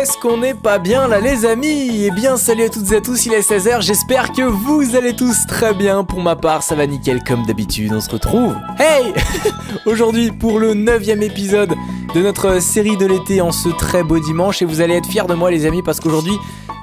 est ce qu'on n'est pas bien là les amis Eh bien salut à toutes et à tous, il est 16h, j'espère que vous allez tous très bien. Pour ma part, ça va nickel comme d'habitude, on se retrouve. Hey Aujourd'hui pour le 9 épisode de notre série de l'été en ce très beau dimanche et vous allez être fiers de moi les amis parce qu'aujourd'hui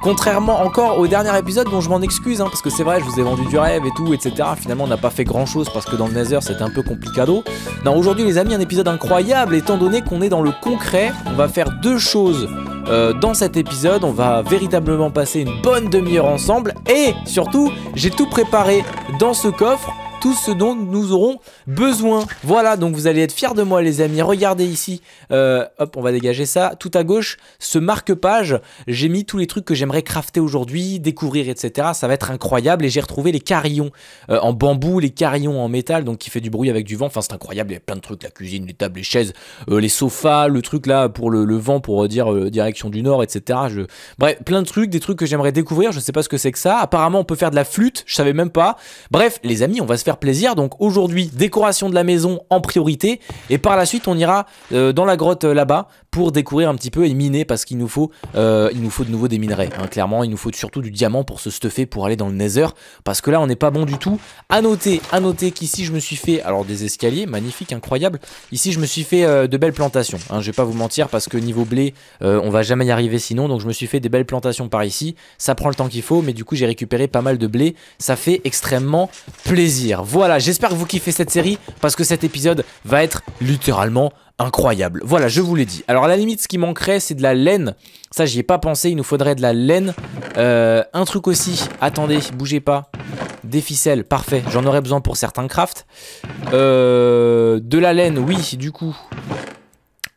Contrairement encore au dernier épisode dont je m'en excuse, hein, parce que c'est vrai, je vous ai vendu du rêve et tout, etc. Finalement, on n'a pas fait grand chose parce que dans le Nether c'était un peu complicado. Non, aujourd'hui, les amis, un épisode incroyable étant donné qu'on est dans le concret. On va faire deux choses euh, dans cet épisode. On va véritablement passer une bonne demi-heure ensemble et surtout, j'ai tout préparé dans ce coffre ce dont nous aurons besoin. Voilà, donc vous allez être fiers de moi les amis. Regardez ici, euh, hop, on va dégager ça. Tout à gauche, ce marque-page, j'ai mis tous les trucs que j'aimerais crafter aujourd'hui, découvrir, etc. Ça va être incroyable et j'ai retrouvé les carillons euh, en bambou, les carillons en métal, donc qui fait du bruit avec du vent. Enfin, c'est incroyable, il y a plein de trucs, la cuisine, les tables, les chaises, euh, les sofas, le truc là pour le, vent, pour dire direction du nord, etc. Je... Bref, plein de trucs, des trucs que j'aimerais découvrir, je sais pas ce que c'est que ça. Apparemment, on peut faire de la flûte, je savais même pas. Bref, les amis, on va se faire plaisir. Donc aujourd'hui, décoration de la maison en priorité. Et par la suite, on ira euh, dans la grotte euh, là-bas pour découvrir un petit peu et miner parce qu'il nous faut euh, il nous faut de nouveau des minerais. Hein, clairement, il nous faut surtout du diamant pour se stuffer pour aller dans le nether parce que là, on n'est pas bon du tout. À noter, à noter qu'ici, je me suis fait alors des escaliers magnifiques, incroyables. Ici, je me suis fait de belles plantations. Hein. je vais pas vous mentir parce que niveau blé, on va jamais y arriver sinon. Donc je me suis fait des belles plantations par ici. Ça prend le temps qu'il faut, mais du coup, j'ai récupéré pas mal de blé. Ça fait extrêmement plaisir. Voilà, j'espère que vous kiffez cette série parce que cet épisode va être littéralement incroyable. Voilà, je vous l'ai dit. Alors à la limite, ce qui manquerait, c'est de la laine. Ça, j'y ai pas pensé, il nous faudrait de la laine. Euh, un truc aussi, attendez, bougez pas. Des ficelles, parfait, j'en aurais besoin pour certains crafts. Euh, de la laine, oui, du coup.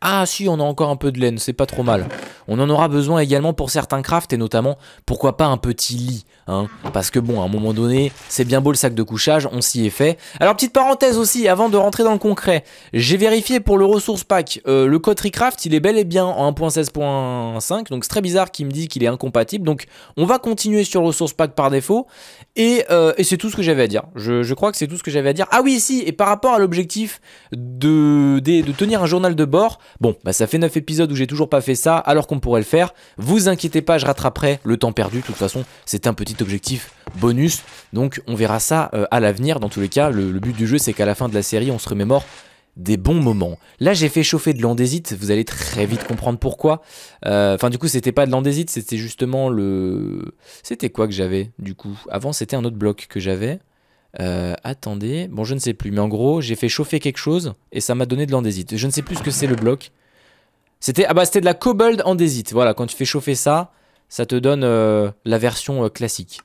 Ah si, on a encore un peu de laine, c'est pas trop mal. On en aura besoin également pour certains crafts et notamment, pourquoi pas un petit lit. Hein Parce que bon, à un moment donné, c'est bien beau le sac de couchage, on s'y est fait. Alors petite parenthèse aussi, avant de rentrer dans le concret, j'ai vérifié pour le ressource pack, euh, le code Recraft, il est bel et bien en 1.16.5, donc c'est très bizarre qu'il me dit qu'il est incompatible. Donc on va continuer sur le ressource pack par défaut et, euh, c'est tout ce que j'avais à dire. Je, crois que c'est tout ce que j'avais à dire. Ah oui, si, et par rapport à l'objectif de, de tenir un journal de bord, Bon, bah ça fait 9 épisodes où j'ai toujours pas fait ça, alors qu'on pourrait le faire. Vous inquiétez pas, je rattraperai le temps perdu. De toute façon, c'est un petit objectif bonus. Donc on verra ça euh, à l'avenir. Dans tous les cas, le, but du jeu, c'est qu'à la fin de la série, on se remémore des bons moments. Là, j'ai fait chauffer de l'andésite, vous allez très vite comprendre pourquoi. Euh, enfin, du coup, c'était pas de l'andésite, c'était justement le... C'était quoi que j'avais, du coup Avant, c'était un autre bloc que j'avais. Euh, attendez, bon je ne sais plus, mais en gros j'ai fait chauffer quelque chose et ça m'a donné de l'andésite. Je ne sais plus ce que c'est le bloc. C'était ah bah c'était de la cobalt andésite. Voilà, quand tu fais chauffer ça, ça te donne euh, la version euh, classique.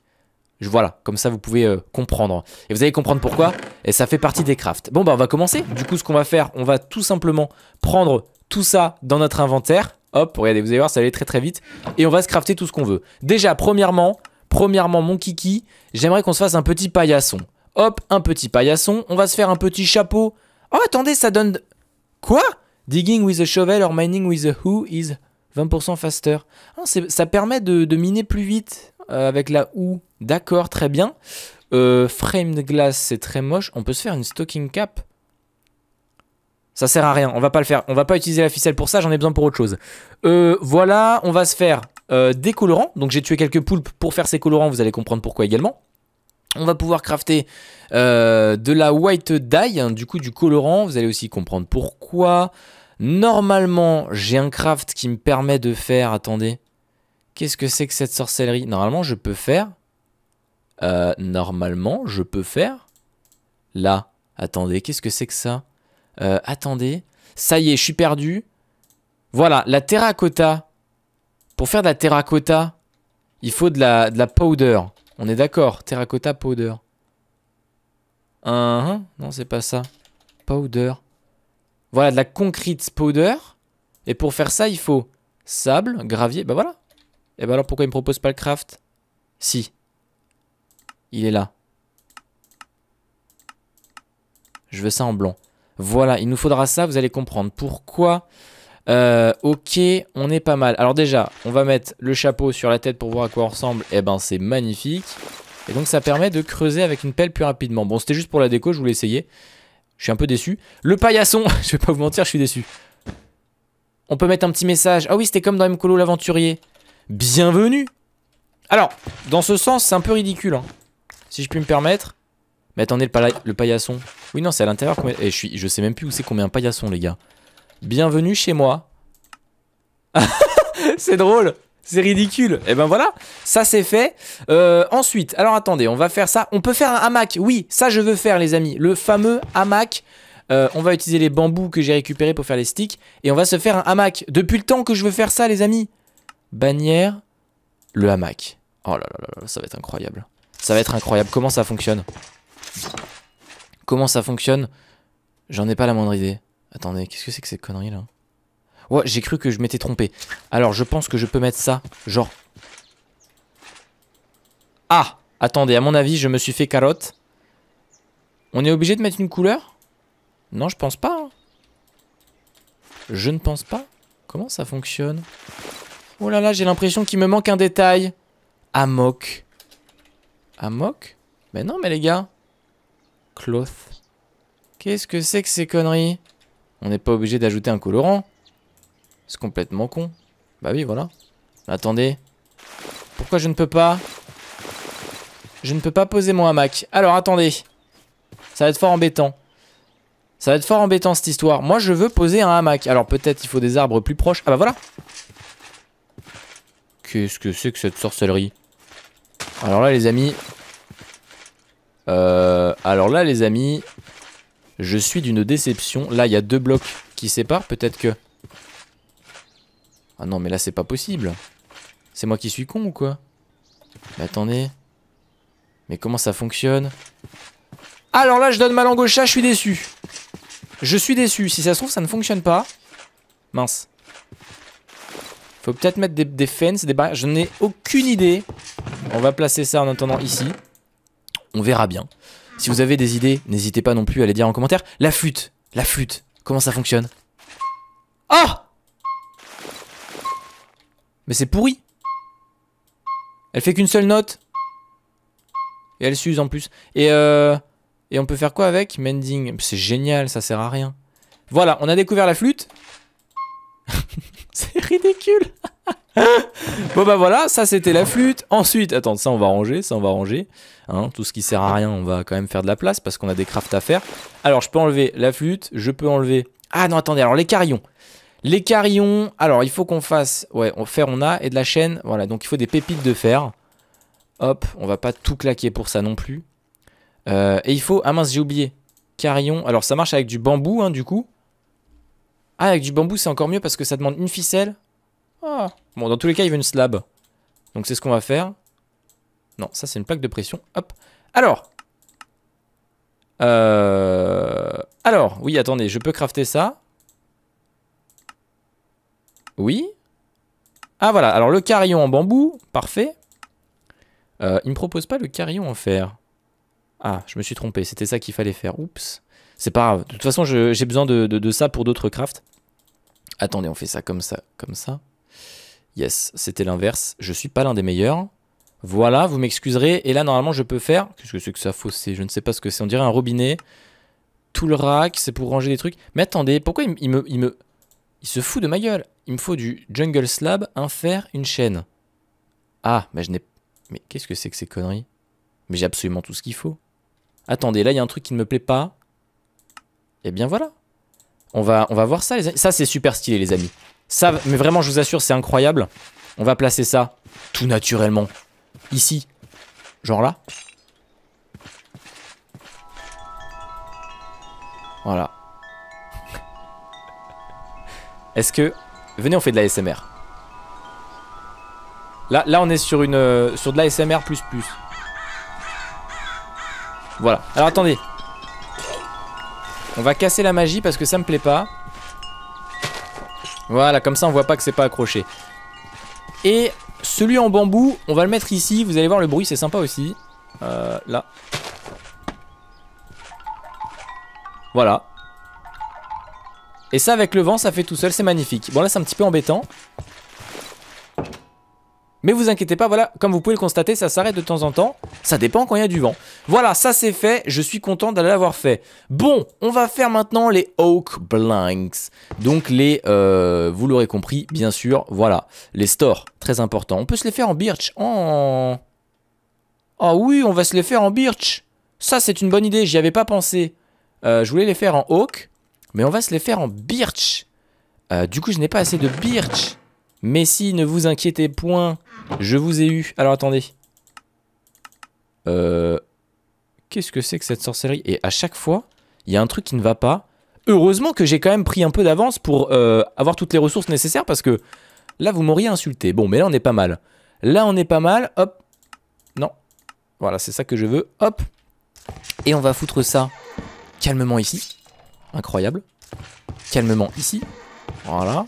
Je, voilà, comme ça vous pouvez euh, comprendre. Et vous allez comprendre pourquoi. Et ça fait partie des crafts. Bon bah on va commencer. Du coup ce qu'on va faire, on va tout simplement prendre tout ça dans notre inventaire. Hop, regardez, vous allez voir, ça va aller très très vite. Et on va se crafter tout ce qu'on veut. Déjà, premièrement, premièrement mon kiki, j'aimerais qu'on se fasse un petit paillasson. Hop, un petit paillasson. On va se faire un petit chapeau. Oh, attendez, ça donne... Quoi Digging with a shovel or mining with a who is 20% faster. Ah, ça permet de, miner plus vite euh, avec la who. D'accord, très bien. Euh, frame de c'est très moche. On peut se faire une stocking cap. Ça sert à rien, on va pas le faire. On va pas utiliser la ficelle pour ça, j'en ai besoin pour autre chose. Euh, voilà, on va se faire des colorants. Donc j'ai tué quelques poulpes pour faire ces colorants, vous allez comprendre pourquoi également. On va pouvoir crafter euh, de la white dye, hein, du coup du colorant. Vous allez aussi comprendre pourquoi. Normalement, j'ai un craft qui me permet de faire... Attendez, qu'est-ce que c'est que cette sorcellerie Normalement, je peux faire... Euh, normalement, je peux faire... Là, attendez, qu'est-ce que c'est que ça euh, Attendez, ça y est, je suis perdu. Voilà, la terracotta. Pour faire de la terracotta, il faut de la, de la powder. On est d'accord, terracotta powder. Uh-huh. Non, c'est pas ça. Powder. Voilà, de la concrete powder. Et pour faire ça, il faut sable, gravier. Bah voilà. Et bah alors pourquoi il me propose pas le craft Si. Il est là. Je veux ça en blanc. Voilà, il nous faudra ça, vous allez comprendre pourquoi euh, ok, on est pas mal. Alors déjà, on va mettre le chapeau sur la tête pour voir à quoi on ressemble. Eh ben, c'est magnifique. Et donc, ça permet de creuser avec une pelle plus rapidement. Bon, c'était juste pour la déco, je voulais essayer. Je suis un peu déçu. Le paillasson Je vais pas vous mentir, je suis déçu. On peut mettre un petit message. Ah oui, c'était comme dans Mcolo l'aventurier. Bienvenue Alors, dans ce sens, c'est un peu ridicule. Hein, si je puis me permettre. Mais attendez, le, paillasson. Oui, non, c'est à l'intérieur. Et eh, je, suis, je sais même plus où c'est qu'on met un paillasson, les gars. Bienvenue chez moi. c'est drôle. C'est ridicule. Et eh ben voilà, ça c'est fait. Euh, ensuite, alors attendez, on va faire ça. On peut faire un hamac. Oui, ça je veux faire les amis. Le fameux hamac. Euh, on va utiliser les bambous que j'ai récupérés pour faire les sticks. Et on va se faire un hamac. Depuis le temps que je veux faire ça les amis. Bannière, le hamac. Oh là là là, ça va être incroyable. Ça va être incroyable. Comment ça fonctionne Comment ça fonctionne J'en ai pas la moindre idée. Attendez, qu'est-ce que c'est que ces conneries là Ouais, j'ai cru que je m'étais trompé. Alors je pense que je peux mettre ça, genre... Ah Attendez, à mon avis, je me suis fait carotte. On est obligé de mettre une couleur Non, je pense pas. Hein. Je ne pense pas. Comment ça fonctionne Oh là là, j'ai l'impression qu'il me manque un détail. Amok. Amok Mais non, mais les gars. Cloth. Qu'est-ce que c'est que ces conneries on n'est pas obligé d'ajouter un colorant. C'est complètement con. Bah oui, voilà. Attendez. Pourquoi je ne peux pas Je ne peux pas poser mon hamac. Alors, attendez. Ça va être fort embêtant. Ça va être fort embêtant, cette histoire. Moi, je veux poser un hamac. Alors, peut-être il faut des arbres plus proches. Ah bah voilà Qu'est-ce que c'est que cette sorcellerie Alors là, les amis... Euh... Alors là, les amis... Je suis d'une déception. Là, il y a deux blocs qui séparent. Peut-être que... Ah non, mais là, c'est pas possible. C'est moi qui suis con ou quoi Mais attendez. Mais comment ça fonctionne Alors là, je donne ma langue au chat, je suis déçu. Je suis déçu. Si ça se trouve, ça ne fonctionne pas. Mince. Faut peut-être mettre des, des, fences, des barrières. Je n'ai aucune idée. On va placer ça en attendant ici. On verra bien. Si vous avez des idées, n'hésitez pas non plus à les dire en commentaire. La flûte, la flûte, comment ça fonctionne Oh Mais c'est pourri Elle fait qu'une seule note Et elle s'use en plus. Et euh, Et on peut faire quoi avec Mending, c'est génial, ça sert à rien. Voilà, on a découvert la flûte. c'est ridicule bon bah voilà, ça c'était la flûte. Ensuite, attends, ça on va ranger, ça on va ranger. Hein. tout ce qui sert à rien, on va quand même faire de la place parce qu'on a des crafts à faire. Alors je peux enlever la flûte, je peux enlever... Ah non, attendez, alors les carillons. Les carillons, alors il faut qu'on fasse... Ouais, on, fer on a et de la chaîne, voilà, donc il faut des pépites de fer. Hop, on va pas tout claquer pour ça non plus. Euh, et il faut... Ah mince, j'ai oublié. Carillon, alors ça marche avec du bambou hein, du coup. Ah, avec du bambou, c'est encore mieux parce que ça demande une ficelle. Ah. Bon, dans tous les cas, il veut une slab. Donc c'est ce qu'on va faire. Non, ça c'est une plaque de pression. Hop. Alors. Euh, alors, oui, attendez, je peux crafter ça. Oui. Ah voilà, alors le carillon en bambou, parfait. Euh, il me propose pas le carillon en fer. Ah, je me suis trompé, c'était ça qu'il fallait faire. Oups. C'est pas grave. De toute façon, j'ai besoin de, de, ça pour d'autres crafts. Attendez, on fait ça comme ça, comme ça. Yes, c'était l'inverse. Je suis pas l'un des meilleurs. Voilà, vous m'excuserez. Et là, normalement, je peux faire... Qu'est-ce que c'est que ça Je ne sais pas ce que c'est. On dirait un robinet. Tout le rack, c'est pour ranger des trucs. Mais attendez, pourquoi il, me, il me... Il se fout de ma gueule. Il me faut du jungle slab, un fer, une chaîne. Ah, mais je n'ai... Mais qu'est-ce que c'est que ces conneries Mais j'ai absolument tout ce qu'il faut. Attendez, là, il y a un truc qui ne me plaît pas. Eh bien, voilà. On va, on va voir ça, les Ça, c'est super stylé, les amis. Ça, mais vraiment, je vous assure, c'est incroyable. On va placer ça tout naturellement. Ici. Genre là. Voilà. Est-ce que... Venez, on fait de la SMR. Là, là on est sur une euh, sur de la SMR++. Voilà. Alors attendez. On va casser la magie parce que ça me plaît pas. Voilà, comme ça on voit pas que c'est pas accroché. Et celui en bambou, on va le mettre ici. Vous allez voir le bruit, c'est sympa aussi. Euh, là. Voilà. Et ça avec le vent, ça fait tout seul, c'est magnifique. Bon là c'est un petit peu embêtant. Mais vous inquiétez pas, voilà, comme vous pouvez le constater, ça s'arrête de temps en temps. Ça dépend quand il y a du vent. Voilà, ça c'est fait. Je suis content d'aller l'avoir fait. Bon, on va faire maintenant les Oak Blanks. Donc les, euh, vous l'aurez compris, bien sûr, voilà. Les stores, très important. On peut se les faire en birch. En... Oh. Ah oh oui, on va se les faire en birch. Ça c'est une bonne idée, j'y avais pas pensé. Euh, je voulais les faire en oak, mais on va se les faire en birch. Euh, du coup, je n'ai pas assez de birch. Mais si, ne vous inquiétez point. Je vous ai eu. Alors attendez. Euh, Qu'est-ce que c'est que cette sorcellerie Et à chaque fois, il y a un truc qui ne va pas. Heureusement que j'ai quand même pris un peu d'avance pour euh, avoir toutes les ressources nécessaires parce que là, vous m'auriez insulté. Bon, mais là, on est pas mal. Là, on est pas mal. Hop. Non. Voilà, c'est ça que je veux. Hop. Et on va foutre ça calmement ici. Incroyable. Calmement ici. Voilà.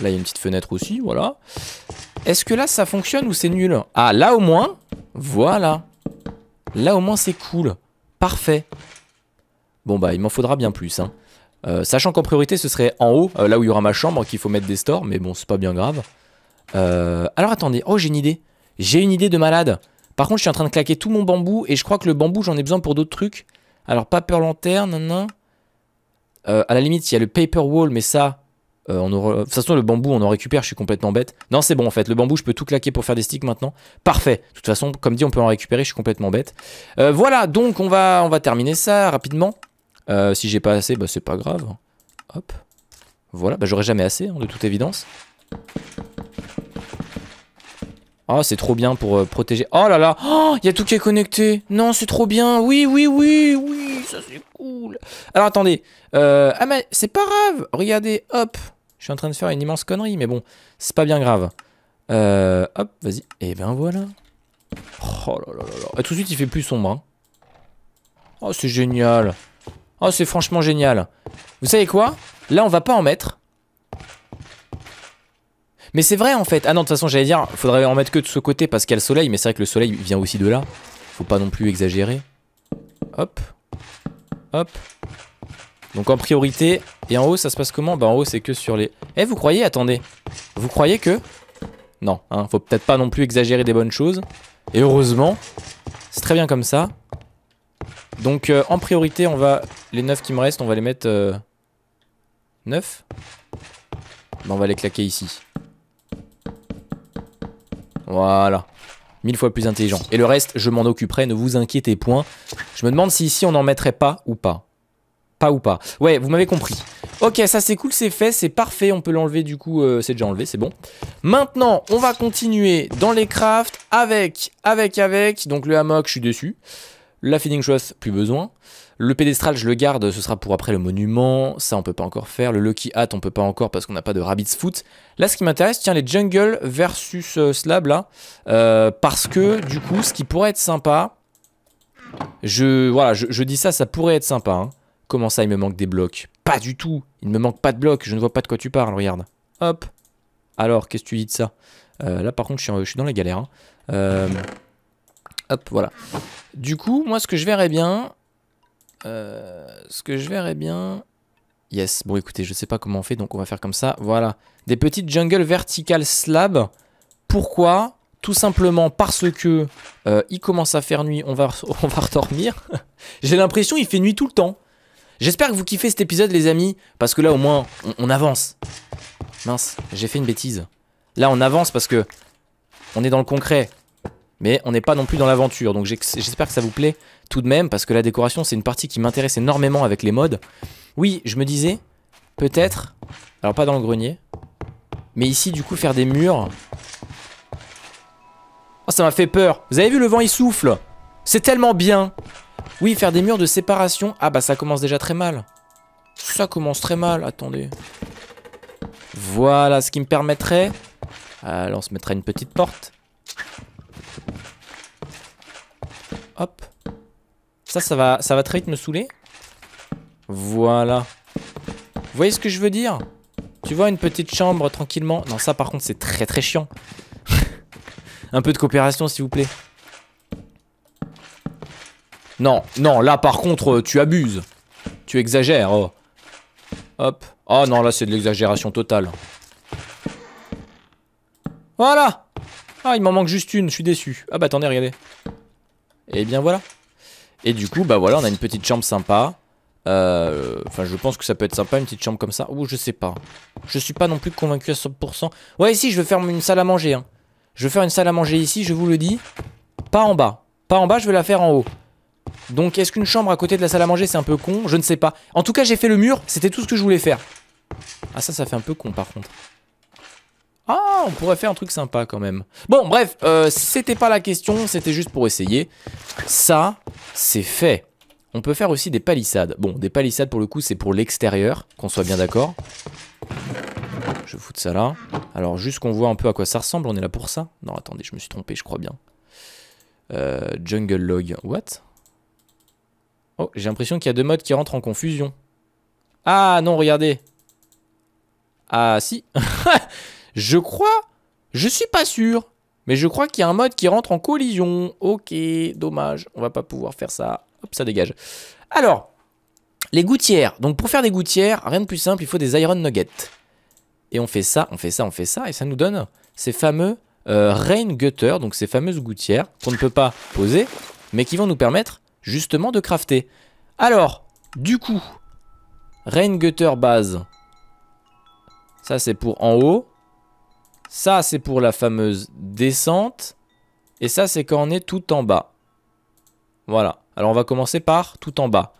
Là, il y a une petite fenêtre aussi. Voilà. Est-ce que là, ça fonctionne ou c'est nul Ah, là au moins, voilà. Là au moins, c'est cool. Parfait. Bon bah, il m'en faudra bien plus. Hein. Euh, sachant qu'en priorité, ce serait en haut, euh, là où il y aura ma chambre, qu'il faut mettre des stores. Mais bon, c'est pas bien grave. Euh, alors attendez, oh j'ai une idée. J'ai une idée de malade. Par contre, je suis en train de claquer tout mon bambou. Et je crois que le bambou, j'en ai besoin pour d'autres trucs. Alors, paper lanterne, non. à la limite, il y a le paper wall, mais ça, euh, de toute façon, le bambou, on en récupère, je suis complètement bête. Non, c'est bon en fait, le bambou, je peux tout claquer pour faire des sticks maintenant. Parfait. De toute façon, comme dit, on peut en récupérer, je suis complètement bête. Euh, voilà, donc on va, on va terminer ça rapidement. Euh, si j'ai pas assez, bah c'est pas grave. Hop. Voilà, bah j'aurai jamais assez, hein, de toute évidence. Oh, c'est trop bien pour protéger. Oh là là, oh, il y a tout qui est connecté. Non, c'est trop bien. Oui, oui, oui, oui, ça c'est cool. Alors attendez. ah mais c'est pas grave. Regardez, hop. Je suis en train de faire une immense connerie, mais bon, c'est pas bien grave. Euh, hop, vas-y. Et eh ben voilà. Oh là là là là. Et ah, tout de suite, il fait plus sombre. Hein. Oh, c'est génial. Oh, c'est franchement génial. Vous savez quoi Là, on va pas en mettre. Mais c'est vrai en fait. Ah non, de toute façon, j'allais dire, faudrait en mettre que de ce côté parce qu'il y a le soleil. Mais c'est vrai que le soleil vient aussi de là. Faut pas non plus exagérer. Hop. Hop. Donc en priorité. Et en haut, ça se passe comment Bah en haut, c'est que sur les... Eh, vous croyez Attendez. Vous croyez que... Non, hein, faut peut-être pas non plus exagérer des bonnes choses. Et heureusement, c'est très bien comme ça. Donc euh, en priorité, on va... Les 9 qui me restent, on va les mettre... Euh, neuf. 9 bah, ben, On va les claquer ici. Voilà. Mille fois plus intelligent. Et le reste, je m'en occuperai, ne vous inquiétez point. Je me demande si ici on n'en mettrait pas ou pas. Pas ou pas. Ouais, vous m'avez compris. Ok, ça c'est cool, c'est fait, c'est parfait. On peut l'enlever du coup, euh, c'est déjà enlevé, c'est bon. Maintenant, on va continuer dans les crafts avec, avec, avec. Donc le hammock, je suis dessus. La feeding choice, plus besoin. Le pédestral, je le garde, ce sera pour après le monument. Ça, on peut pas encore faire. Le Lucky Hat, on peut pas encore parce qu'on n'a pas de Rabbit's Foot. Là, ce qui m'intéresse, tiens, les jungles versus euh, slab, là. Euh, parce que, du coup, ce qui pourrait être sympa... Je, voilà, je, je dis ça, ça pourrait être sympa. Hein. Comment ça, il me manque des blocs Pas du tout Il ne me manque pas de blocs, je ne vois pas de quoi tu parles, regarde. Hop Alors, qu'est-ce que tu dis de ça euh, Là, par contre, je suis, euh, dans la galère. Hein. Euh, hop, voilà. Du coup, moi, ce que je verrais bien... ce que je verrais bien... Yes, bon écoutez, je ne sais pas comment on fait, donc on va faire comme ça. Voilà, des petites jungle vertical slab. Pourquoi Tout simplement parce que il commence à faire nuit, on va, on va J'ai l'impression qu'il fait nuit tout le temps. J'espère que vous kiffez cet épisode, les amis, parce que là, au moins, on, avance. Mince, j'ai fait une bêtise. Là, on avance parce que on est dans le concret, mais on n'est pas non plus dans l'aventure. Donc j'espère que ça vous plaît tout de même, parce que la décoration, c'est une partie qui m'intéresse énormément avec les modes. Oui, je me disais, peut-être, alors pas dans le grenier, mais ici, du coup, faire des murs... Oh, ça m'a fait peur. Vous avez vu, le vent, il souffle. C'est tellement bien. Oui, faire des murs de séparation. Ah bah ça commence déjà très mal. Ça commence très mal, attendez. Voilà, ce qui me permettrait... Alors on se mettra une petite porte. Hop. Ça, ça va, ça va très vite me saouler. Voilà. Vous voyez ce que je veux dire Tu vois, une petite chambre tranquillement. Non, ça par contre, c'est très très chiant. Un peu de coopération, s'il vous plaît. Non, non, là par contre, euh, tu abuses. Tu exagères. Oh. Hop. Oh non, là c'est de l'exagération totale. Voilà Ah, il m'en manque juste une, je suis déçu. Ah bah attendez, regardez. Et eh bien voilà. Et du coup, bah voilà, on a une petite chambre sympa. Euh, enfin, je pense que ça peut être sympa, une petite chambre comme ça. Ou je sais pas. Je suis pas non plus convaincu à 100%. Ouais, ici, je veux faire une salle à manger. Hein. Je veux faire une salle à manger ici, je vous le dis. Pas en bas. Pas en bas, je vais la faire en haut. Donc est-ce qu'une chambre à côté de la salle à manger c'est un peu con Je ne sais pas. En tout cas j'ai fait le mur, c'était tout ce que je voulais faire. Ah ça ça fait un peu con par contre. Ah on pourrait faire un truc sympa quand même. Bon bref, euh, c'était pas la question, c'était juste pour essayer. Ça c'est fait. On peut faire aussi des palissades. Bon des palissades pour le coup c'est pour l'extérieur, qu'on soit bien d'accord. Je vais de ça là. Alors juste qu'on voit un peu à quoi ça ressemble, on est là pour ça. Non attendez je me suis trompé je crois bien. Euh, jungle log, what Oh, j'ai l'impression qu'il y a deux modes qui rentrent en confusion. Ah non, regardez. Ah si. je crois. Je suis pas sûr. Mais je crois qu'il y a un mode qui rentre en collision. Ok, dommage. On va pas pouvoir faire ça. Hop, ça dégage. Alors, les gouttières. Donc pour faire des gouttières, rien de plus simple, il faut des iron nuggets. Et on fait ça, on fait ça, on fait ça. Et ça nous donne ces fameux euh, rain gutters, donc ces fameuses gouttières qu'on ne peut pas poser, mais qui vont nous permettre justement de crafter. Alors, du coup, rain gutter base. Ça c'est pour en haut. Ça c'est pour la fameuse descente. Et ça c'est quand on est tout en bas. Voilà. Alors on va commencer par tout en bas.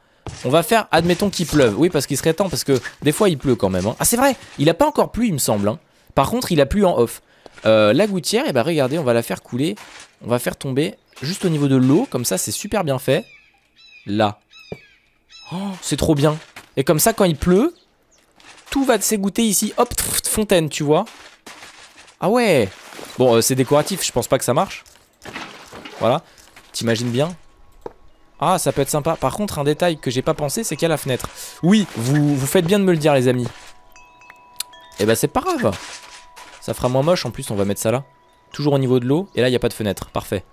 On va faire, admettons qu'il pleuve. Oui, parce qu'il serait temps, parce que des fois il pleut quand même. Hein. Ah, c'est vrai, il n'a pas encore plu, il me semble. Hein. Par contre, il a plu en off. Euh, la gouttière, et eh ben regardez, on va la faire couler. On va faire tomber juste au niveau de l'eau, comme ça c'est super bien fait. Là. Oh, c'est trop bien. Et comme ça quand il pleut, tout va s'égoutter ici. Hop, fontaine, tu vois. Ah ouais Bon, euh, c'est décoratif, je pense pas que ça marche. Voilà. T'imagines bien Ah, ça peut être sympa. Par contre, un détail que j'ai pas pensé, c'est qu'il y a la fenêtre. Oui, vous, faites bien de me le dire, les amis. Eh ben, c'est pas grave. Ça fera moins moche. En plus, on va mettre ça là. Toujours au niveau de l'eau. Et là, il n'y a pas de fenêtre. Parfait.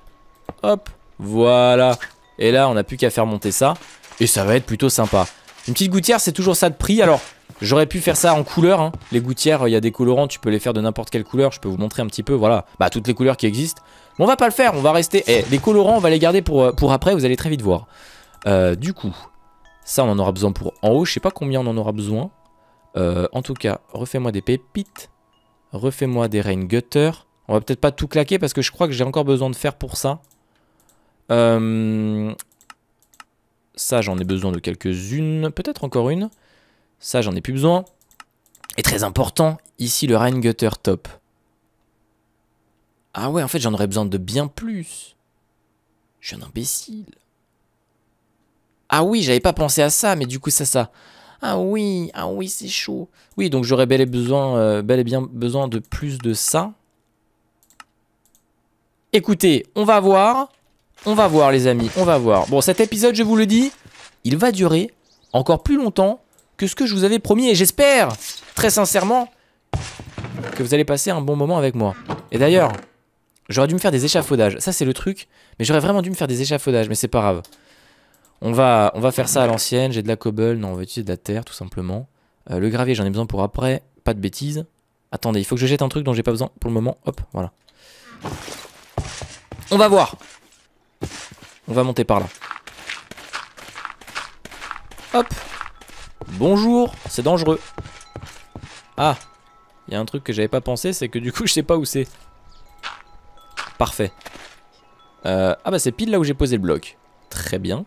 Hop, voilà. Et là, on n'a plus qu'à faire monter ça. Et ça va être plutôt sympa. Une petite gouttière, c'est toujours ça de prix. Alors, j'aurais pu faire ça en couleur. Hein. Les gouttières, il y a des colorants, tu peux les faire de n'importe quelle couleur. Je peux vous montrer un petit peu, voilà. Bah, toutes les couleurs qui existent. on va pas le faire, on va rester... Eh, les colorants, on va les garder pour, euh, pour après, vous allez très vite voir. Euh, du coup, ça, on en aura besoin pour en haut. Je sais pas combien on en aura besoin. Euh, en tout cas, refais-moi des pépites. Refais-moi des rain gutters. On va peut-être pas tout claquer parce que je crois que j'ai encore besoin de faire pour ça. Euh, ça, j'en ai besoin de quelques-unes. Peut-être encore une. Ça, j'en ai plus besoin. Et très important, ici, le Rain Gutter Top. Ah ouais, en fait, j'en aurais besoin de bien plus. Je suis un imbécile. Ah oui, j'avais pas pensé à ça, mais du coup, ça, ça. Ah oui, ah oui, c'est chaud. Oui, donc j'aurais bel, et euh, bel et bien besoin de plus de ça. Écoutez, on va voir. On va voir les amis, on va voir. Bon, cet épisode, je vous le dis, il va durer encore plus longtemps que ce que je vous avais promis. Et j'espère, très sincèrement, que vous allez passer un bon moment avec moi. Et d'ailleurs, j'aurais dû me faire des échafaudages. Ça, c'est le truc. Mais j'aurais vraiment dû me faire des échafaudages, mais c'est pas grave. On va, on va faire ça à l'ancienne. J'ai de la cobble. Non, on va utiliser de la terre, tout simplement. Euh, le gravier, j'en ai besoin pour après. Pas de bêtises. Attendez, il faut que je jette un truc dont j'ai pas besoin pour le moment. Hop, voilà. On va voir. On va monter par là. Hop Bonjour C'est dangereux. Ah Il y a un truc que j'avais pas pensé, c'est que du coup je sais pas où c'est. Parfait. Euh, ah bah c'est pile là où j'ai posé le bloc. Très bien.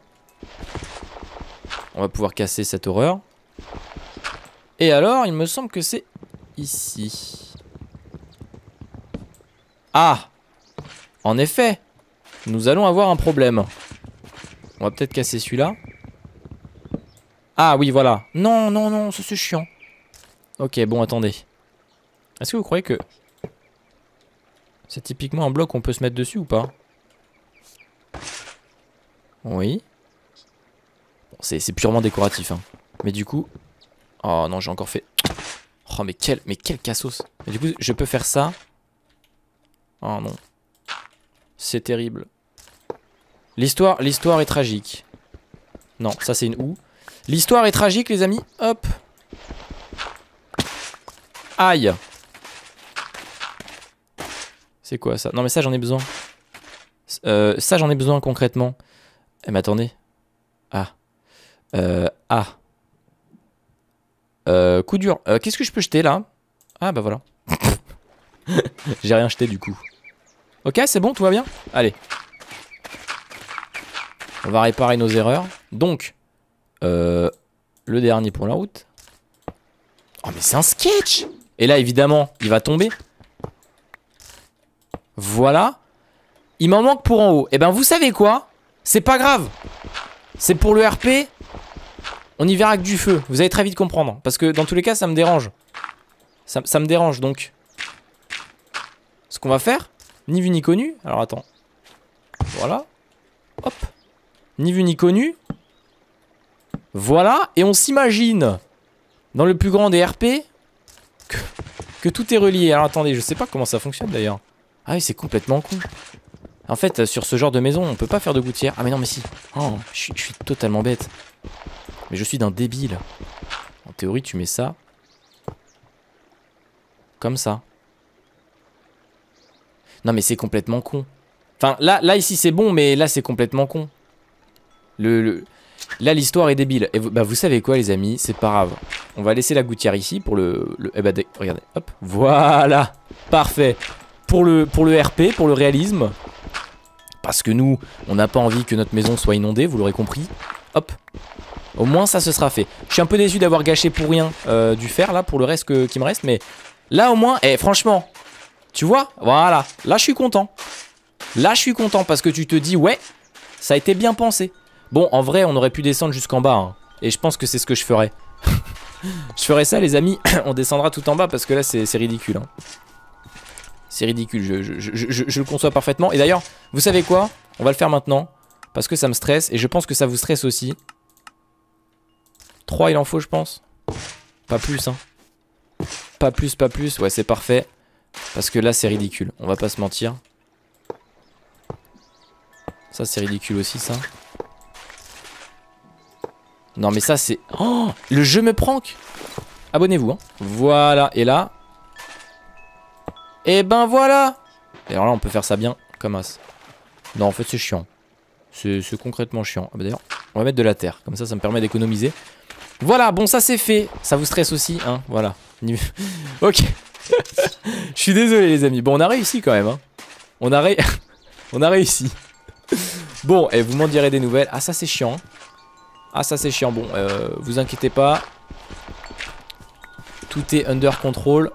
On va pouvoir casser cette horreur. Et alors, il me semble que c'est ici. Ah En effet nous allons avoir un problème. On va peut-être casser celui-là. Ah oui, voilà. Non, non, non, c'est chiant. Ok, bon, attendez. Est-ce que vous croyez que... C'est typiquement un bloc qu'on peut se mettre dessus ou pas Oui. Bon, c'est purement décoratif. Hein. Mais du coup... Oh non, j'ai encore fait... Oh, mais quel, mais quel cassos. Mais du coup, je peux faire ça. Oh non. C'est terrible. L'histoire l'histoire est tragique. Non, ça c'est une ou. L'histoire est tragique, les amis. Hop. Aïe. C'est quoi ça Non mais ça j'en ai besoin. Euh, ça j'en ai besoin concrètement. Eh mais attendez. Ah. Euh, ah. Euh, coup dur. Euh, qu'est-ce que je peux jeter là Ah bah voilà. J'ai rien jeté du coup. Ok, c'est bon, tout va bien Allez. On va réparer nos erreurs. Donc, euh, le dernier pour la route. Oh, mais c'est un sketch Et là, évidemment, il va tomber. Voilà. Il m'en manque pour en haut. Et eh ben, vous savez quoi C'est pas grave. C'est pour le RP. On y verra que du feu. Vous allez très vite comprendre. Parce que dans tous les cas, ça me dérange. ça me dérange, donc. Ce qu'on va faire, ni vu ni connu. Alors attends. Voilà. Hop. Ni vu ni connu. Voilà. Et on s'imagine, dans le plus grand des RP, que, tout est relié. Alors attendez, je sais pas comment ça fonctionne d'ailleurs. Ah oui, c'est complètement con. En fait, euh, sur ce genre de maison, on peut pas faire de gouttière. Ah mais non, mais si. Oh, je suis totalement bête. Mais je suis d'un débile. En théorie, tu mets ça. Comme ça. Non mais c'est complètement con. Enfin, là, là ici c'est bon, mais là c'est complètement con. Le, Là l'histoire est débile. Et vous, bah vous savez quoi les amis, c'est pas grave. On va laisser la gouttière ici pour le... Eh bah regardez, hop, voilà, parfait. Pour le, pour le RP, pour le réalisme. Parce que nous, on n'a pas envie que notre maison soit inondée, vous l'aurez compris. Hop, au moins ça se sera fait. Je suis un peu déçu d'avoir gâché pour rien euh, du fer là pour le reste qui me reste mais là au moins, eh franchement, tu vois Voilà. Là, je suis content. Là, je suis content parce que tu te dis, ouais, ça a été bien pensé. Bon, en vrai, on aurait pu descendre jusqu'en bas. Hein. Et je pense que c'est ce que je ferais. je ferais ça, les amis. on descendra tout en bas parce que là, c'est ridicule. C'est ridicule. Hein. Je, le conçois parfaitement. Et d'ailleurs, vous savez quoi On va le faire maintenant. Parce que ça me stresse. Et je pense que ça vous stresse aussi. 3, il en faut, je pense. Pas plus, hein. Pas plus, pas plus. Ouais, c'est parfait. Parce que là, c'est ridicule. On va pas se mentir. Ça, c'est ridicule aussi, ça. Non, mais ça, c'est... Oh Le jeu me prank Abonnez-vous. Hein. Voilà. Et là... Et eh ben voilà Et alors là, on peut faire ça bien, comme as. Non, en fait, c'est chiant. C'est concrètement chiant. Ah, bah, D'ailleurs, on va mettre de la terre. Comme ça, ça me permet d'économiser. Voilà, bon, ça, c'est fait. Ça vous stresse aussi, hein Voilà. ok. Je suis désolé les amis. Bon, on a réussi quand même. Hein. On, a on réussi. Bon, et vous m'en direz des nouvelles. Ah, ça c'est chiant. Ah, ça c'est chiant. Bon, euh, vous inquiétez pas. Tout est under control.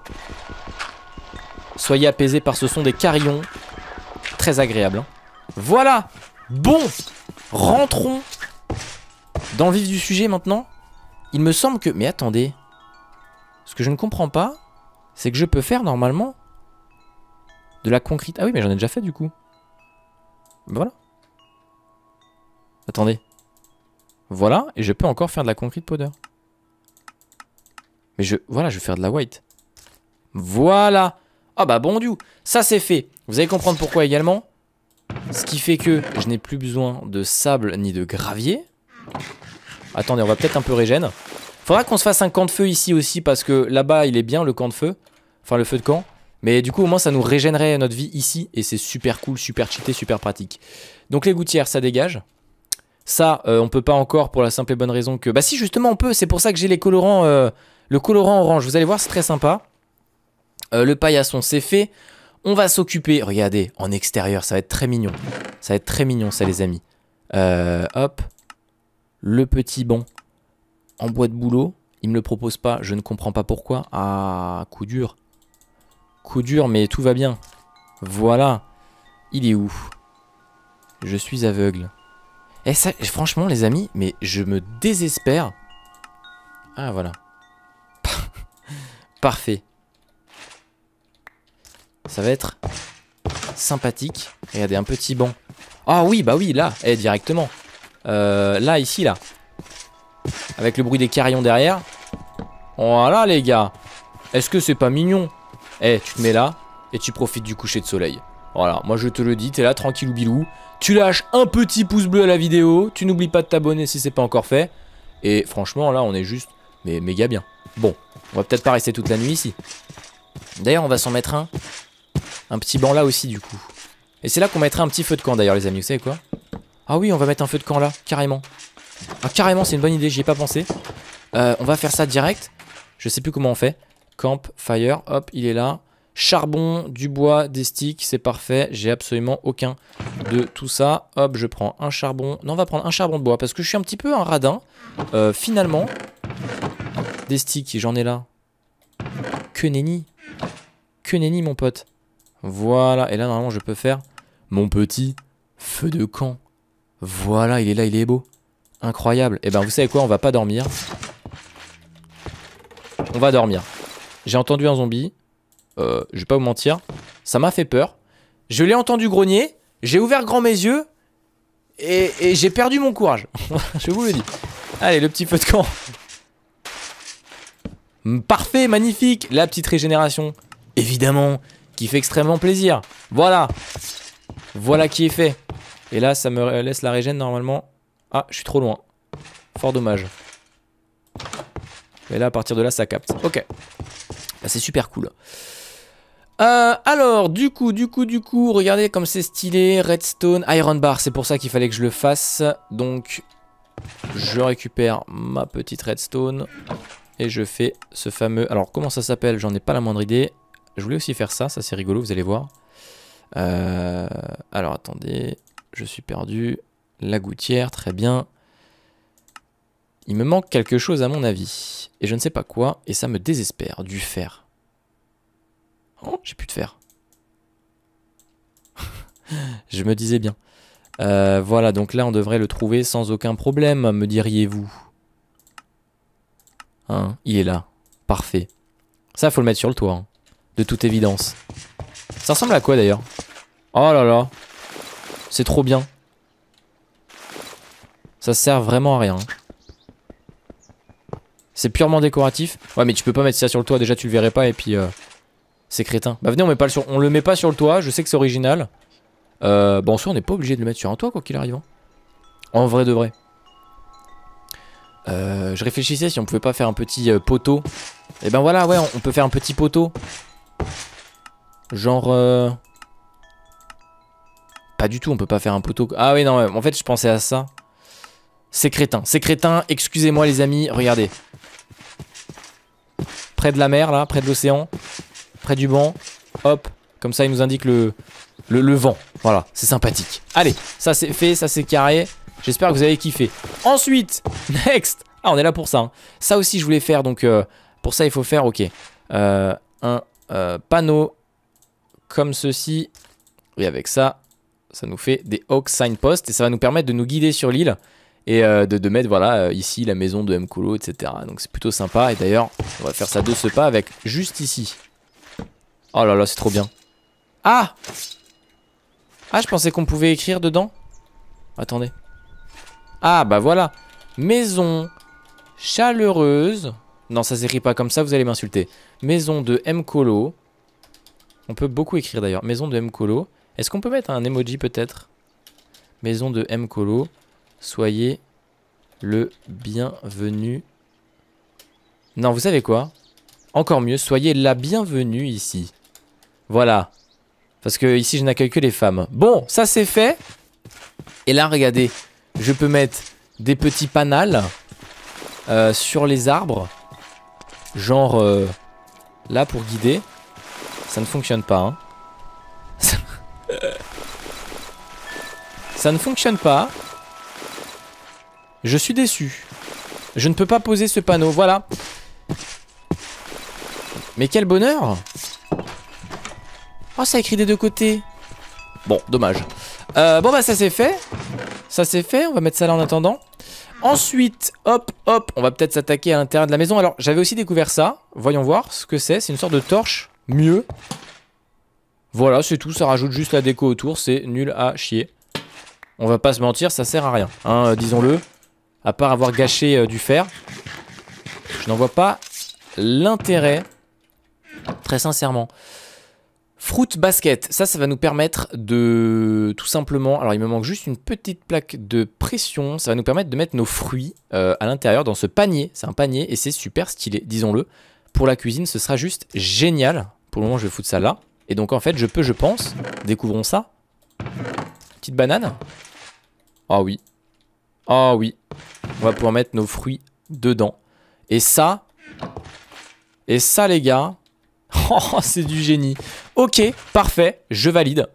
Soyez apaisés par ce son des carillons. Très agréable. Hein. Voilà Bon Rentrons dans le vif du sujet maintenant. Il me semble que... Mais attendez. Ce que je ne comprends pas, c'est que je peux faire normalement de la concrete. Ah oui, mais j'en ai déjà fait du coup. Bah voilà. Attendez. Voilà, et je peux encore faire de la concrete powder. Mais je, voilà, je vais faire de la white. Voilà Ah bah bon dieu Ça c'est fait Vous allez comprendre pourquoi également. Ce qui fait que je n'ai plus besoin de sable ni de gravier. Attendez, on va peut-être un peu régénérer Faudra qu'on se fasse un camp de feu ici aussi parce que là-bas il est bien le camp de feu. Enfin le feu de camp. Mais du coup au moins ça nous régénérerait notre vie ici et c'est super cool, super cheaté, super pratique. Donc les gouttières ça dégage. Ça euh, on peut pas encore pour la simple et bonne raison que... Bah si justement on peut, c'est pour ça que j'ai les colorants... Euh, le colorant orange, vous allez voir c'est très sympa. Euh, le paillasson c'est fait. On va s'occuper, regardez, en extérieur, ça va être très mignon. Ça va être très mignon ça les amis. hop, le petit bon en bois de boulot. Il me le propose pas, je ne comprends pas pourquoi. Ah, coup dur. Coup dur, mais tout va bien. Voilà. Il est où Je suis aveugle. Et eh, ça, franchement, les amis, mais je me désespère. Ah, voilà. Parfait. Ça va être sympathique. Regardez, un petit banc. Ah oui, bah oui, là, eh, directement. Euh, là, ici, là. Avec le bruit des carillons derrière. Voilà les gars. Est-ce que c'est pas mignon Eh, tu te mets là et tu profites du coucher de soleil. Voilà, moi je te le dis, t'es là tranquille ou bilou. Tu lâches un petit pouce bleu à la vidéo, tu n'oublies pas de t'abonner si c'est pas encore fait. Et franchement, là on est juste mais méga bien. Bon, on va peut-être pas rester toute la nuit ici. D'ailleurs, on va s'en mettre un. Un petit banc là aussi du coup. Et c'est là qu'on mettrait un petit feu de camp d'ailleurs les amis, vous savez quoi Ah oui, on va mettre un feu de camp là, carrément. Ah, carrément, c'est une bonne idée, j'y ai pas pensé. Euh, on va faire ça direct. Je sais plus comment on fait. Camp, fire, hop, il est là. Charbon, du bois, des sticks, c'est parfait. J'ai absolument aucun de tout ça. Hop, je prends un charbon. Non, on va prendre un charbon de bois parce que je suis un petit peu un radin. Euh, finalement, des sticks, j'en ai là. Que nenni. Que nenni, mon pote. Voilà, et là, normalement, je peux faire mon petit feu de camp. Voilà, il est là, il est beau. Incroyable. Et eh ben vous savez quoi, on va pas dormir. On va dormir. J'ai entendu un zombie. Euh, je vais pas vous mentir. Ça m'a fait peur. Je l'ai entendu grogner. J'ai ouvert grand mes yeux. Et, j'ai perdu mon courage. je vous le dis. Allez, le petit feu de camp. Hmm, parfait, magnifique. La petite régénération. Évidemment. Qui fait extrêmement plaisir. Voilà. Voilà qui est fait. Et là, ça me laisse la régène normalement. Ah, je suis trop loin. Fort dommage. Mais là, à partir de là, ça capte. Ok. Bah, c'est super cool. Euh, alors, du coup, du coup, du coup, regardez comme c'est stylé. Redstone, Iron Bar, c'est pour ça qu'il fallait que je le fasse. Donc, je récupère ma petite Redstone. Et je fais ce fameux... Alors, comment ça s'appelle J'en ai pas la moindre idée. Je voulais aussi faire ça, ça c'est rigolo, vous allez voir. Euh, alors, attendez, je suis perdu la gouttière, très bien. Il me manque quelque chose à mon avis. Et je ne sais pas quoi, et ça me désespère. Du fer. Oh, j'ai plus de fer. je me disais bien. Euh, voilà, donc là on devrait le trouver sans aucun problème, me diriez-vous. Hein, il est là. Parfait. Ça, faut le mettre sur le toit, hein. de toute évidence. Ça ressemble à quoi d'ailleurs Oh là là, c'est trop bien. Ça sert vraiment à rien. C'est purement décoratif. Ouais, mais tu peux pas mettre ça sur le toit. Déjà, tu le verrais pas. Et puis, euh, c'est crétin. Bah, venez, on, met pas le on le met pas sur le toit. Je sais que c'est original. Euh, bon, soit on n'est pas obligé de le mettre sur un toit, quoi qu'il arrive. Hein. En vrai de vrai. Euh, je réfléchissais si on pouvait pas faire un petit euh, poteau. Et eh ben voilà, ouais, on, peut faire un petit poteau. Genre... Pas du tout, on peut pas faire un poteau. Ah oui, non, en fait, je pensais à ça. C'est crétin. C'est crétin. Excusez-moi, les amis. Regardez. Près de la mer, là. Près de l'océan. Près du banc. Hop. Comme ça, il nous indique le, le, vent. Voilà. C'est sympathique. Allez. Ça, c'est fait. Ça, c'est carré. J'espère que vous avez kiffé. Ensuite, next. Ah, on est là pour ça. Hein. Ça aussi, je voulais faire. Donc, euh, pour ça, il faut faire, ok, euh, un euh, panneau comme ceci. Et avec ça, ça nous fait des Hawk Signposts. Et ça va nous permettre de nous guider sur l'île et euh, de, mettre voilà euh, ici la maison de Mkolo, etc. Donc c'est plutôt sympa. Et d'ailleurs, on va faire ça de ce pas avec juste ici. Oh là là, c'est trop bien. Ah Ah, je pensais qu'on pouvait écrire dedans. Attendez. Ah, bah voilà. Maison chaleureuse. Non, ça s'écrit pas comme ça, vous allez m'insulter. Maison de Mkolo. On peut beaucoup écrire d'ailleurs. Maison de Mkolo. Est-ce qu'on peut mettre un emoji peut-être Maison de Mkolo. Soyez le bienvenu. Non, vous savez quoi Encore mieux, soyez la bienvenue ici. Voilà. Parce que ici, je n'accueille que les femmes. Bon, ça c'est fait. Et là, regardez, je peux mettre des petits panals euh, sur les arbres. Genre euh, là pour guider. Ça ne fonctionne pas. Hein. Ça ne fonctionne pas. Je suis déçu. Je ne peux pas poser ce panneau, voilà. Mais quel bonheur Oh, ça écrit des deux côtés. Bon, dommage. Euh, bon, bah ça c'est fait. Ça c'est fait, on va mettre ça là en attendant. Ensuite, hop, hop, on va peut-être s'attaquer à l'intérieur de la maison. Alors, j'avais aussi découvert ça. Voyons voir ce que c'est. C'est une sorte de torche mieux. Voilà, c'est tout. Ça rajoute juste la déco autour. C'est nul à chier. On va pas se mentir, ça sert à rien. Hein, euh, disons-le à part avoir gâché euh, du fer. Je n'en vois pas l'intérêt, très sincèrement. Fruit basket, ça, ça va nous permettre de tout simplement. Alors, il me manque juste une petite plaque de pression. Ça va nous permettre de mettre nos fruits euh, à l'intérieur dans ce panier. C'est un panier et c'est super stylé, disons-le. Pour la cuisine, ce sera juste génial. Pour le moment, je vais foutre ça là. Et donc, en fait, je peux, je pense, découvrons ça. Petite banane. Ah oui, ah oh, oui. On va pouvoir mettre nos fruits dedans. Et ça... Et ça, les gars... Oh, c'est du génie. Ok, parfait. Je valide.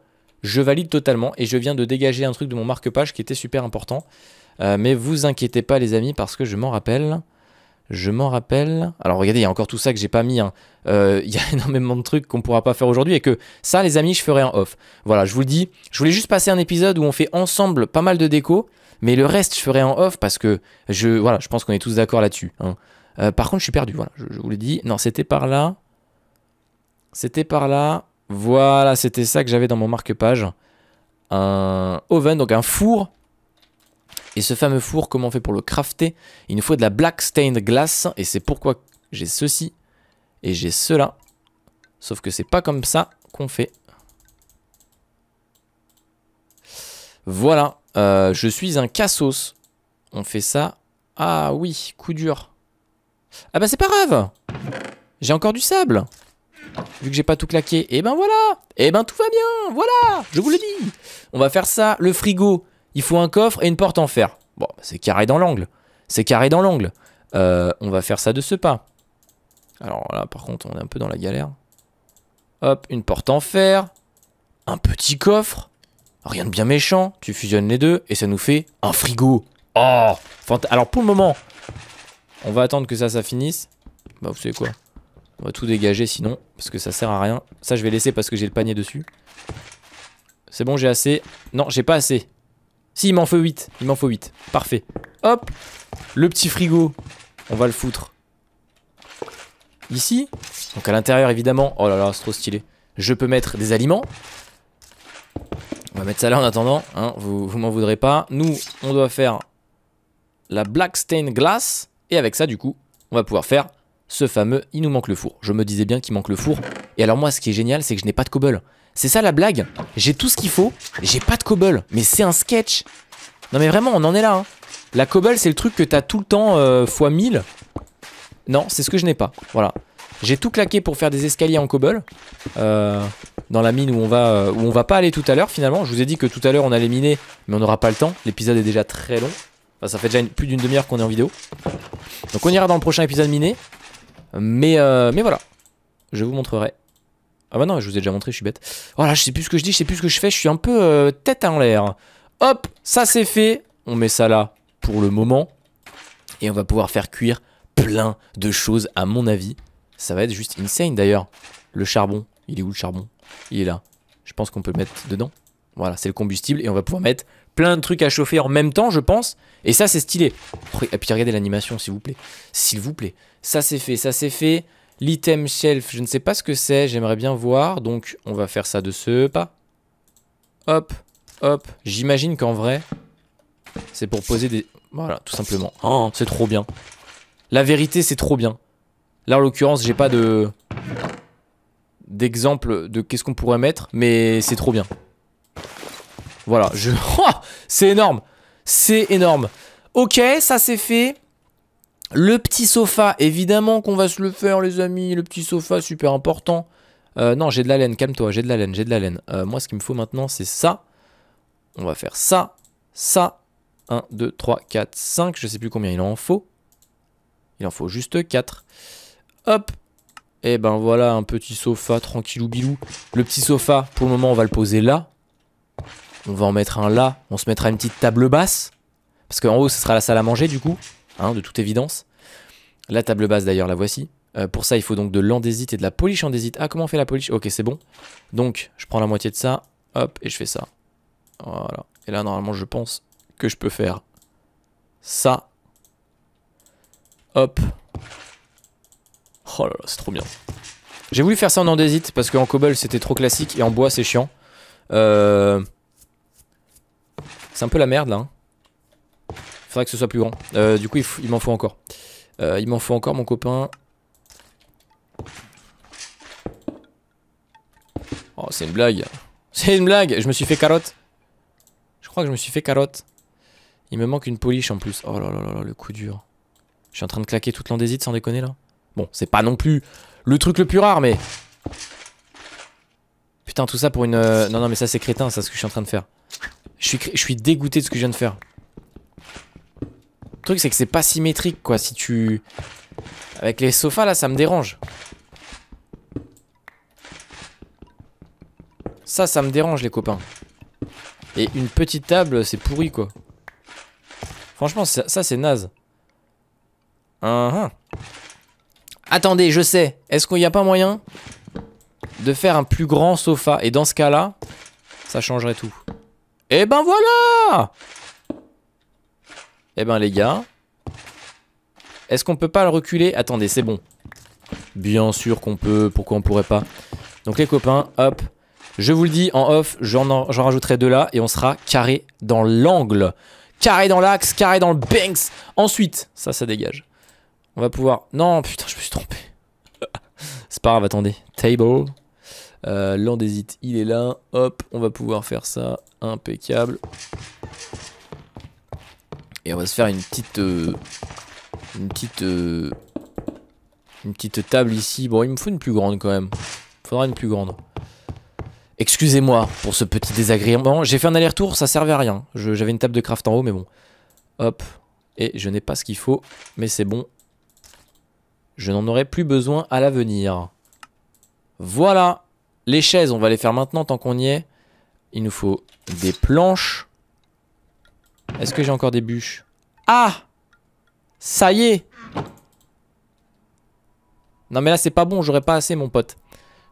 Je valide totalement. Et je viens de dégager un truc de mon marque-page qui était super important. Euh, mais vous inquiétez pas, les amis, parce que je m'en rappelle. Je m'en rappelle. Alors regardez, il y a encore tout ça que j'ai pas mis. Hein. Euh, il y a énormément de trucs qu'on pourra pas faire aujourd'hui et que ça, les amis, je ferai un off. Voilà, je vous le dis. Je voulais juste passer un épisode où on fait ensemble pas mal de déco. Mais le reste, je ferai en off parce que je, voilà, je pense qu'on est tous d'accord là-dessus. Hein. Euh, par contre, je suis perdu, voilà, je, vous l'ai dit. Non, c'était par là. C'était par là. Voilà, c'était ça que j'avais dans mon marque-page. Un oven, donc un four. Et ce fameux four, comment on fait pour le crafter Il nous faut de la black stained glass. Et c'est pourquoi j'ai ceci et j'ai cela. Sauf que c'est pas comme ça qu'on fait. Voilà. Euh, je suis un cassos. On fait ça. Ah oui, coup dur. Ah bah c'est pas grave J'ai encore du sable Vu que j'ai pas tout claqué. Et eh ben voilà Et eh ben tout va bien Voilà Je vous le dis On va faire ça. Le frigo, il faut un coffre et une porte en fer. Bon, bah, c'est carré dans l'angle. C'est carré dans l'angle. Euh, on va faire ça de ce pas. Alors là, par contre, on est un peu dans la galère. Hop, une porte en fer. Un petit coffre. Rien de bien méchant, tu fusionnes les deux et ça nous fait un frigo. Oh Alors pour le moment, on va attendre que ça, ça finisse. Bah vous savez quoi On va tout dégager sinon, parce que ça sert à rien. Ça je vais laisser parce que j'ai le panier dessus. C'est bon, j'ai assez. Non, j'ai pas assez. Si, il m'en faut 8. Il m'en faut 8. Parfait. Hop Le petit frigo. On va le foutre. Ici. Donc à l'intérieur, évidemment. Oh là là, c'est trop stylé. Je peux mettre des aliments. On va mettre ça là en attendant, hein, vous, vous m'en voudrez pas. Nous, on doit faire la Black Stain Glass. Et avec ça, du coup, on va pouvoir faire ce fameux « il nous manque le four ». Je me disais bien qu'il manque le four. Et alors moi, ce qui est génial, c'est que je n'ai pas de cobble. C'est ça la blague. J'ai tout ce qu'il faut, j'ai pas de cobble. Mais c'est un sketch. Non mais vraiment, on en est là. Hein. La cobble, c'est le truc que t'as tout le temps x euh, 1000. Non, c'est ce que je n'ai pas. Voilà. J'ai tout claqué pour faire des escaliers en cobble. Euh, dans la mine où on, va, euh, où on va pas aller tout à l'heure finalement. Je vous ai dit que tout à l'heure on allait miner, mais on n'aura pas le temps. L'épisode est déjà très long. Enfin, ça fait déjà plus d'une demi-heure qu'on est en vidéo. Donc on ira dans le prochain épisode miner. Mais, euh, mais voilà. Je vous montrerai. Ah bah non, je vous ai déjà montré, je suis bête. Voilà, oh je sais plus ce que je dis, je sais plus ce que je fais, je suis un peu tête en l'air. Hop, ça c'est fait. On met ça là pour le moment. Et on va pouvoir faire cuire plein de choses à mon avis. Ça va être juste insane d'ailleurs. Le charbon, il est où le charbon Il est là. Je pense qu'on peut le mettre dedans. Voilà, c'est le combustible et on va pouvoir mettre plein de trucs à chauffer en même temps, je pense. Et ça, c'est stylé. Et ah, puis regardez l'animation, s'il vous plaît. S'il vous plaît. Ça, c'est fait, ça, c'est fait. L'item shelf, je ne sais pas ce que c'est, j'aimerais bien voir. Donc, on va faire ça de ce pas. Hop, hop. J'imagine qu'en vrai, c'est pour poser des... Voilà, tout simplement. Oh, c'est trop bien. La vérité, c'est trop bien. Là, en l'occurrence, j'ai pas de d'exemple de qu'est-ce qu'on pourrait mettre, mais c'est trop bien. Voilà, je... Oh, c'est énorme C'est énorme Ok, ça c'est fait. Le petit sofa, évidemment qu'on va se le faire, les amis. Le petit sofa, super important. Euh, non, j'ai de la laine, calme-toi, j'ai de la laine, j'ai de la laine. Euh, moi, ce qu'il me faut maintenant, c'est ça. On va faire ça, ça. 1, 2, 3, 4, 5. Je sais plus combien il en faut. Il en faut juste 4. Hop Et eh ben voilà, un petit sofa, ou bilou. Le petit sofa, pour le moment, on va le poser là. On va en mettre un là. On se mettra une petite table basse. Parce qu'en haut, ce sera la salle à manger, du coup. Hein, de toute évidence. La table basse, d'ailleurs, la voici. Euh, pour ça, il faut donc de l'andésite et de la polish andésite, Ah, comment on fait la polish Ok, c'est bon. Donc, je prends la moitié de ça. Hop, et je fais ça. Voilà. Et là, normalement, je pense que je peux faire ça. Hop. Oh c'est trop bien. J'ai voulu faire ça en andésite parce qu'en cobble c'était trop classique et en bois c'est chiant. Euh, c'est un peu la merde là. Hein. Faudrait que ce soit plus grand. Euh, du coup, il, m'en faut encore. Euh, il m'en faut encore, mon copain. Oh, c'est une blague. C'est une blague. Je me suis fait carotte. Je crois que je me suis fait carotte. Il me manque une polish en plus. Oh là là là là, le coup dur. Je suis en train de claquer toute l'andésite sans déconner là. Bon, c'est pas non plus le truc le plus rare, mais... Putain, tout ça pour une... Euh, non, non, mais ça c'est crétin, ça, ce que je suis en train de faire. Je suis, je suis dégoûté de ce que je viens de faire. Le truc, c'est que c'est pas symétrique, quoi. Si tu... Avec les sofas, là, ça me dérange. Ça, ça me dérange, les copains. Et une petite table, c'est pourri, quoi. Franchement, ça, c'est naze. Uh Attendez, je sais. Est-ce qu'il n'y a pas moyen de faire un plus grand sofa Et dans ce cas-là, ça changerait tout. Et eh ben voilà Eh ben les gars, est-ce qu'on peut pas le reculer Attendez, c'est bon. Bien sûr qu'on peut, pourquoi on pourrait pas Donc les copains, hop, je vous le dis en off, j'en rajouterai deux là et on sera carré dans l'angle. Carré dans l'axe, carré dans le banks. Ensuite, ça, ça dégage. On va pouvoir... Non, putain, je me suis trompé. C'est pas grave, attendez. Table. Euh, Landésite, il est là. Hop, on va pouvoir faire ça. Impeccable. Et on va se faire une petite... Euh, une petite... Euh, une petite table ici. Bon, il me faut une plus grande quand même. Faudra une plus grande. Excusez-moi pour ce petit désagrément. J'ai fait un aller-retour, ça servait à rien. J'avais une table de craft en haut, mais bon. Hop. Et je n'ai pas ce qu'il faut, mais c'est bon. Je n'en aurai plus besoin à l'avenir. Voilà. Les chaises, on va les faire maintenant tant qu'on y est. Il nous faut des planches. Est-ce que j'ai encore des bûches Ah Ça y est Non mais là c'est pas bon, j'aurais pas assez mon pote.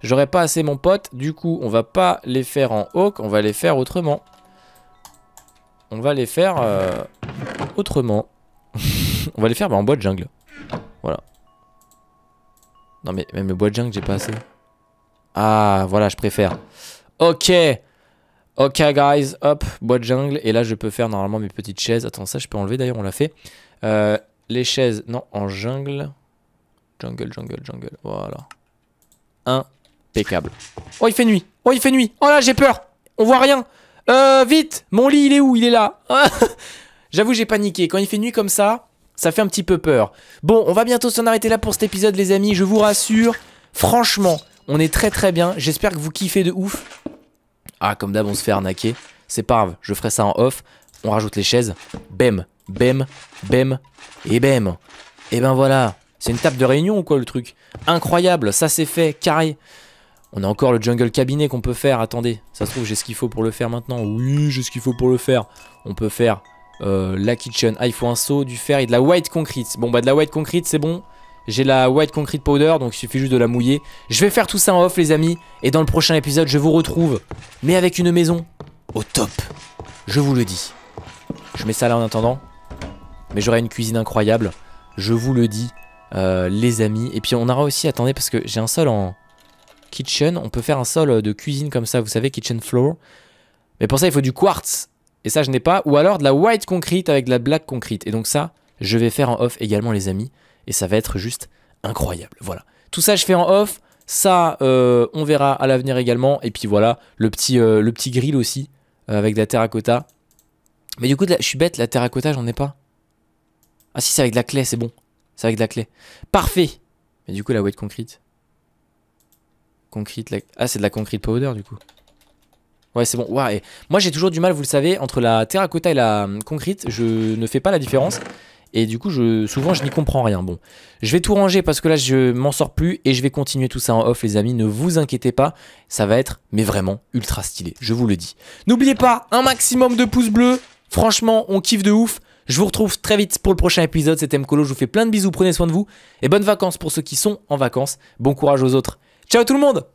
J'aurais pas assez mon pote, du coup on va pas les faire en hawk, on va les faire autrement. On va les faire euh, autrement. on va les faire bah, en bois de jungle. Voilà. Non mais même bois de jungle j'ai pas assez. Ah voilà je préfère. Ok. Ok guys. Hop. Bois de jungle. Et là je peux faire normalement mes petites chaises. Attends ça je peux enlever d'ailleurs on l'a fait. Euh, les chaises. Non en jungle. Jungle jungle jungle. Voilà. Impeccable. Oh il fait nuit. Oh il fait nuit. Oh là j'ai peur. On voit rien. Euh, vite. Mon lit il est où Il est là. J'avoue j'ai paniqué. Quand il fait nuit comme ça ça fait un petit peu peur. Bon, on va bientôt s'en arrêter là pour cet épisode les amis, je vous rassure. Franchement, on est très très bien. J'espère que vous kiffez de ouf. Ah, comme d'hab, on se fait arnaquer. C'est pas grave, je ferai ça en off. On rajoute les chaises. Bem, bem, bem et bem. Et ben voilà, c'est une table de réunion ou quoi le truc Incroyable, ça c'est fait, carré. On a encore le jungle cabinet qu'on peut faire, attendez. Ça se trouve, j'ai ce qu'il faut pour le faire maintenant. Oui, j'ai ce qu'il faut pour le faire. On peut faire euh, la kitchen. Ah, il faut un seau, du fer et de la white concrete. Bon, bah de la white concrete, c'est bon. J'ai la white concrete powder, donc il suffit juste de la mouiller. Je vais faire tout ça en off, les amis. Et dans le prochain épisode, je vous retrouve. Mais avec une maison au top. Je vous le dis. Je mets ça là en attendant. Mais j'aurai une cuisine incroyable. Je vous le dis, euh, les amis. Et puis on aura aussi, attendez, parce que j'ai un sol en kitchen. On peut faire un sol de cuisine comme ça, vous savez, kitchen floor. Mais pour ça, il faut du quartz. Et ça, je n'ai pas. Ou alors de la white concrete avec de la black concrete. Et donc ça, je vais faire en off également, les amis. Et ça va être juste incroyable. Voilà. Tout ça, je fais en off. Ça, euh, on verra à l'avenir également. Et puis voilà, le petit, euh, le petit grill aussi, euh, avec de la terracotta. Mais du coup, je suis bête, la terracotta, j'en ai pas. Ah si, c'est avec de la clé, c'est bon. C'est avec de la clé. Parfait Mais du coup, la white concrete. Concrete, Ah, c'est de la concrete powder, du coup. Ouais, c'est bon. Et moi, j'ai toujours du mal, vous le savez, entre la terracotta et la hum, concrete. Je ne fais pas la différence. Et du coup, je, souvent, je n'y comprends rien. Bon, je vais tout ranger parce que là, je m'en sors plus et je vais continuer tout ça en off, les amis. Ne vous inquiétez pas, ça va être, mais vraiment, ultra stylé. Je vous le dis. N'oubliez pas, un maximum de pouces bleus. Franchement, on kiffe de ouf. Je vous retrouve très vite pour le prochain épisode. C'était Mkolo. Je vous fais plein de bisous. Prenez soin de vous. Et bonnes vacances pour ceux qui sont en vacances. Bon courage aux autres. Ciao tout le monde!